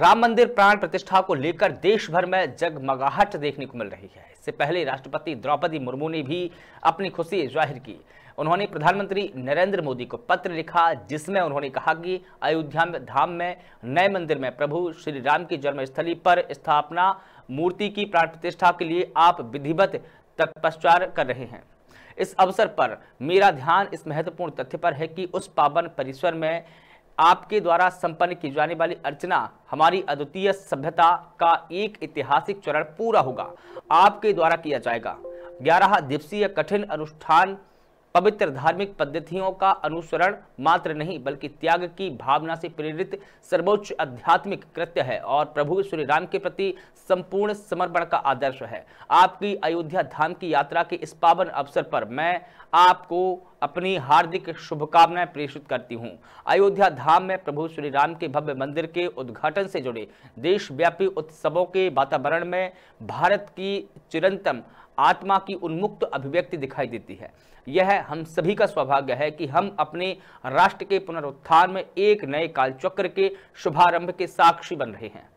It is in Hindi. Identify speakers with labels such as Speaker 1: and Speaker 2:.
Speaker 1: राम मंदिर प्राण प्रतिष्ठा को लेकर देश भर में जगमगाहट देखने को मिल रही है इससे पहले राष्ट्रपति द्रौपदी मुर्मू ने भी अपनी खुशी जाहिर की उन्होंने प्रधानमंत्री नरेंद्र मोदी को पत्र लिखा जिसमें उन्होंने कहा कि अयोध्या में धाम में नए मंदिर में प्रभु श्री राम की जन्मस्थली पर स्थापना मूर्ति की प्राण प्रतिष्ठा के लिए आप विधिवत तत्पश्चार कर रहे हैं इस अवसर पर मेरा ध्यान इस महत्वपूर्ण तथ्य पर है कि उस पावन परिसर में आपके द्वारा संपन्न की जाने वाली अर्चना हमारी अद्वितीय सभ्यता का एक ऐतिहासिक चरण पूरा होगा आपके द्वारा किया जाएगा ग्यारह दिवसीय कठिन अनुष्ठान पवित्र धार्मिक पद्धतियों का अनुसरण मात्र नहीं बल्कि त्याग की भावना से प्रेरित सर्वोच्च आध्यात्मिक कृत्य है और प्रभु श्री राम के प्रति संपूर्ण समर्पण का आदर्श है आपकी अयोध्या धाम की यात्रा के इस पावन अवसर पर मैं आपको अपनी हार्दिक शुभकामनाएं प्रेषित करती हूं। अयोध्या धाम में प्रभु श्री राम के भव्य मंदिर के उद्घाटन से जुड़े देशव्यापी उत्सवों के वातावरण में भारत की चिरंतम आत्मा की उन्मुक्त अभिव्यक्ति दिखाई देती है यह हम सभी का सौभाग्य है कि हम अपने राष्ट्र के पुनरुत्थान में एक नए कालचक्र के शुभारंभ के साक्षी बन रहे हैं